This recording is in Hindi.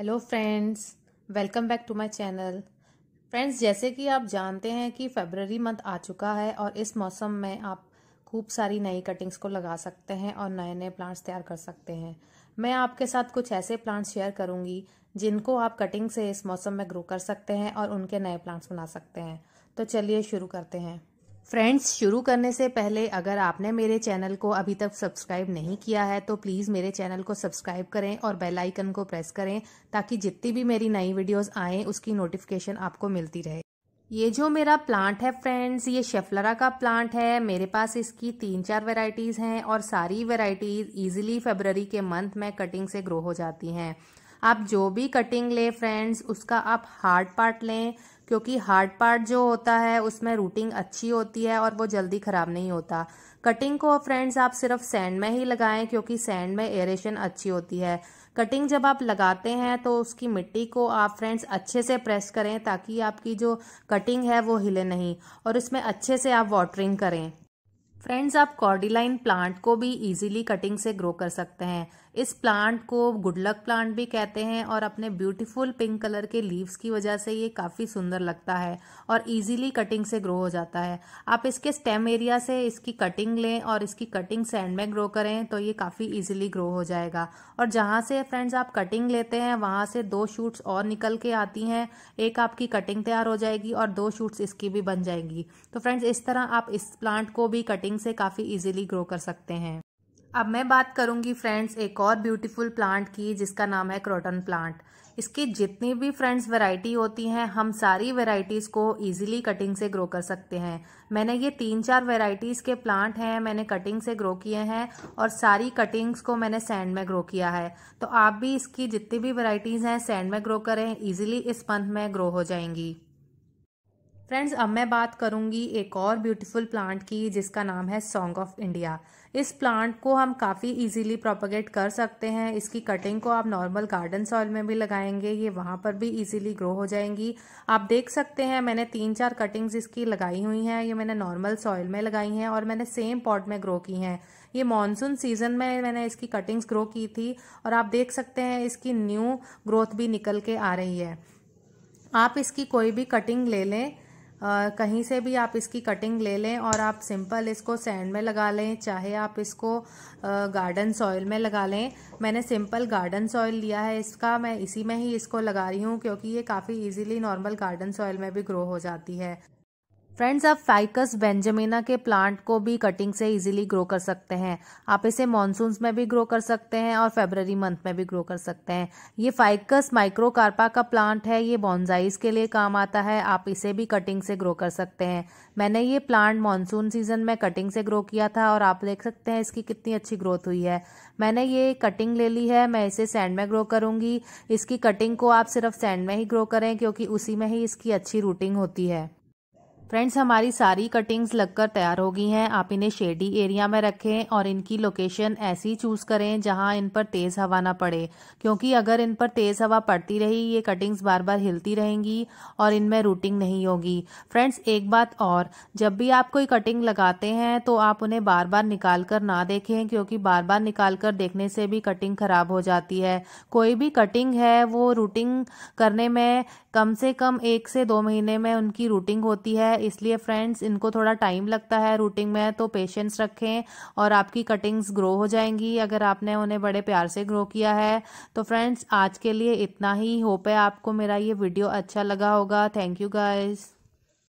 hello friends welcome back to my channel friends जैसे कि आप जानते हैं कि फेबररी मंथ आ चुका है और इस मौसम में आप खूब सारी नई कटिंग्स को लगा सकते हैं और नए नए प्लांट्स तैयार कर सकते हैं मैं आपके साथ कुछ ऐसे प्लांट्स शेयर करूंगी जिनको आप कटिंग से इस मौसम में ग्रो कर सकते हैं और उनके नए प्लांट्स बना सकते हैं तो चलिए शुरू करते हैं फ्रेंड्स शुरू करने से पहले अगर आपने मेरे चैनल को अभी तक सब्सक्राइब नहीं किया है तो प्लीज़ मेरे चैनल को सब्सक्राइब करें और बेल आइकन को प्रेस करें ताकि जितनी भी मेरी नई वीडियोस आएँ उसकी नोटिफिकेशन आपको मिलती रहे ये जो मेरा प्लांट है फ्रेंड्स ये शेफलरा का प्लांट है मेरे पास इसकी तीन चार वेराइटीज़ हैं और सारी वेराइटीज़ ईजिली फेबररी के मंथ में कटिंग से ग्रो हो जाती हैं आप जो भी कटिंग लें फ्रेंड्स उसका आप हार्ड पार्ट लें क्योंकि हार्ड पार्ट जो होता है उसमें रूटिंग अच्छी होती है और वो जल्दी ख़राब नहीं होता कटिंग को फ्रेंड्स आप सिर्फ सैंड में ही लगाएं क्योंकि सैंड में एरेशन अच्छी होती है कटिंग जब आप लगाते हैं तो उसकी मिट्टी को आप फ्रेंड्स अच्छे से प्रेस करें ताकि आपकी जो कटिंग है वो हिले नहीं और उसमें अच्छे से आप वाटरिंग करें फ्रेंड्स आप कॉर्डिलाइन प्लांट को भी इजीली कटिंग से ग्रो कर सकते हैं इस प्लांट को गुडलक प्लांट भी कहते हैं और अपने ब्यूटीफुल पिंक कलर के लीव्स की वजह से ये काफ़ी सुंदर लगता है और इजीली कटिंग से ग्रो हो जाता है आप इसके स्टेम एरिया से इसकी कटिंग लें और इसकी कटिंग सैंड में ग्रो करें तो ये काफ़ी इजीली ग्रो हो जाएगा और जहाँ से फ्रेंड्स आप कटिंग लेते हैं वहाँ से दो शूट्स और निकल के आती हैं एक आपकी कटिंग तैयार हो जाएगी और दो शूट्स इसकी भी बन जाएगी तो फ्रेंड्स इस तरह आप इस प्लांट को भी कटिंग से काफ़ी ईजिली ग्रो कर सकते हैं अब मैं बात करूंगी फ्रेंड्स एक और ब्यूटीफुल प्लांट की जिसका नाम है क्रोटन प्लांट इसकी जितनी भी फ्रेंड्स वैरायटी होती हैं हम सारी वैरायटीज़ को इजीली कटिंग से ग्रो कर सकते हैं मैंने ये तीन चार वैरायटीज़ के प्लांट हैं मैंने कटिंग से ग्रो किए हैं और सारी कटिंग्स को मैंने सैंड में ग्रो किया है तो आप भी इसकी जितनी भी वैरायटीज़ हैं सैंड में ग्रो करें ईजिली इस मंथ में ग्रो हो जाएंगी फ्रेंड्स अब मैं बात करूंगी एक और ब्यूटीफुल प्लांट की जिसका नाम है सॉन्ग ऑफ इंडिया इस प्लांट को हम काफ़ी इजीली प्रोपोगेट कर सकते हैं इसकी कटिंग को आप नॉर्मल गार्डन सॉइल में भी लगाएंगे ये वहाँ पर भी इजीली ग्रो हो जाएंगी आप देख सकते हैं मैंने तीन चार कटिंग्स इसकी लगाई हुई हैं ये मैंने नॉर्मल सॉइल में लगाई हैं और मैंने सेम पॉट में ग्रो की हैं ये मानसून सीजन में मैंने इसकी कटिंग्स ग्रो की थी और आप देख सकते हैं इसकी न्यू ग्रोथ भी निकल के आ रही है आप इसकी कोई भी कटिंग ले लें कहीं से भी आप इसकी कटिंग ले लें और आप सिंपल इसको सैंड में लगा लें चाहे आप इसको गार्डन सॉइल में लगा लें मैंने सिंपल गार्डन सॉइल लिया है इसका मैं इसी में ही इसको लगा रही हूँ क्योंकि ये काफ़ी इजीली नॉर्मल गार्डन सॉइल में भी ग्रो हो जाती है फ्रेंड्स आप फाइकस बेंजामिना के प्लांट को भी कटिंग से इजीली ग्रो कर सकते हैं आप इसे मानसून में भी ग्रो कर सकते हैं और फेबररी मंथ में भी ग्रो कर सकते हैं ये फाइकस माइक्रोकार्पा का प्लांट है ये बॉन्जाइज के लिए काम आता है आप इसे भी कटिंग से ग्रो कर सकते हैं मैंने ये प्लांट मानसून सीजन में कटिंग से ग्रो किया था और आप देख सकते हैं इसकी कितनी अच्छी ग्रोथ हुई है मैंने ये कटिंग ले ली है मैं इसे सैंड में ग्रो करूँगी इसकी कटिंग को आप सिर्फ सैंड में ही ग्रो करें क्योंकि उसी में ही इसकी अच्छी रूटिंग होती है फ्रेंड्स हमारी सारी कटिंग्स लगकर तैयार हो गई हैं आप इन्हें शेडी एरिया में रखें और इनकी लोकेशन ऐसी चूज़ करें जहां इन पर तेज़ हवा ना पड़े क्योंकि अगर इन पर तेज़ हवा पड़ती रही ये कटिंग्स बार बार हिलती रहेंगी और इनमें रूटिंग नहीं होगी फ्रेंड्स एक बात और जब भी आप कोई कटिंग लगाते हैं तो आप उन्हें बार बार निकाल कर ना देखें क्योंकि बार बार निकाल कर देखने से भी कटिंग ख़राब हो जाती है कोई भी कटिंग है वो रूटिंग करने में कम से कम एक से दो महीने में उनकी रूटिंग होती है इसलिए फ्रेंड्स इनको थोड़ा टाइम लगता है रूटिंग में तो पेशेंस रखें और आपकी कटिंग्स ग्रो हो जाएंगी अगर आपने उन्हें बड़े प्यार से ग्रो किया है तो फ्रेंड्स आज के लिए इतना ही होप है आपको मेरा ये वीडियो अच्छा लगा होगा थैंक यू गाइज़